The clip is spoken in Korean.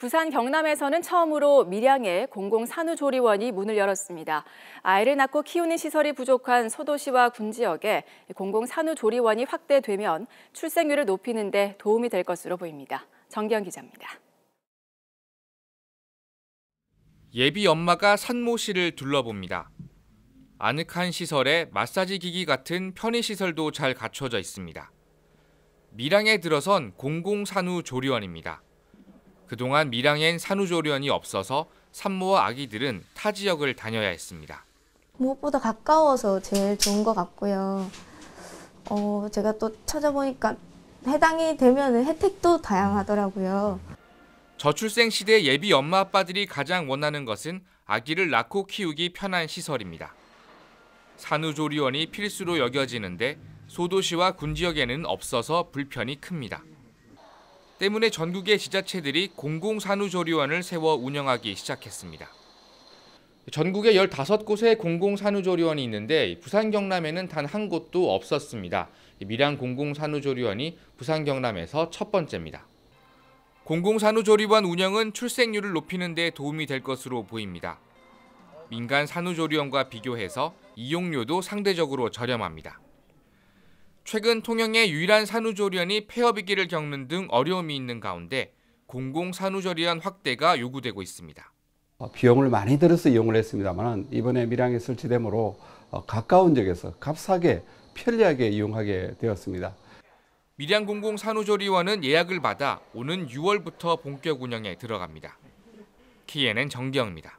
부산 경남에서는 처음으로 밀양의 공공산후조리원이 문을 열었습니다. 아이를 낳고 키우는 시설이 부족한 소도시와 군 지역에 공공산후조리원이 확대되면 출생률을 높이는 데 도움이 될 것으로 보입니다. 정경 기자입니다. 예비 엄마가 산모 실을 둘러봅니다. 아늑한 시설에 마사지 기기 같은 편의시설도 잘 갖춰져 있습니다. 밀양에 들어선 공공산후조리원입니다. 그동안 밀양엔 산후조리원이 없어서 산모와 아기들은 타 지역을 다녀야 했습니다. 무엇보다 가까워서 제일 좋은 것 같고요. 어, 제가 또 찾아보니까 해당이 되면 혜택도 다양하더라고요. 저출생 시대 예비 엄마 아빠들이 가장 원하는 것은 아기를 낳고 키우기 편한 시설입니다. 산후조리원이 필수로 여겨지는데 소도시와 군 지역에는 없어서 불편이 큽니다. 때문에 전국의 지자체들이 공공산후조리원을 세워 운영하기 시작했습니다. 전국에 15곳의 공공산후조리원이 있는데 부산 경남에는 단 한 곳도 없었습니다. 밀양 공공산후조리원이 부산 경남에서 첫 번째입니다. 공공산후조리원 운영은 출생률을 높이는 데 도움이 될 것으로 보입니다. 민간 산후조리원과 비교해서 이용료도 상대적으로 저렴합니다. 최근 통영의 유일한 산후조리원이 폐업위기를 겪는 등 어려움이 있는 가운데 공공산후조리원 확대가 요구되고 있습니다. 어, 비용을 많이 들어서 이용을 했습니다만 이번에 밀양에 설치되므로 어, 가까운 지역에서 값싸게 편리하게 이용하게 되었습니다. 밀양공공산후조리원은 예약을 받아 오는 6월부터 본격 운영에 들어갑니다. KNN 정기입니다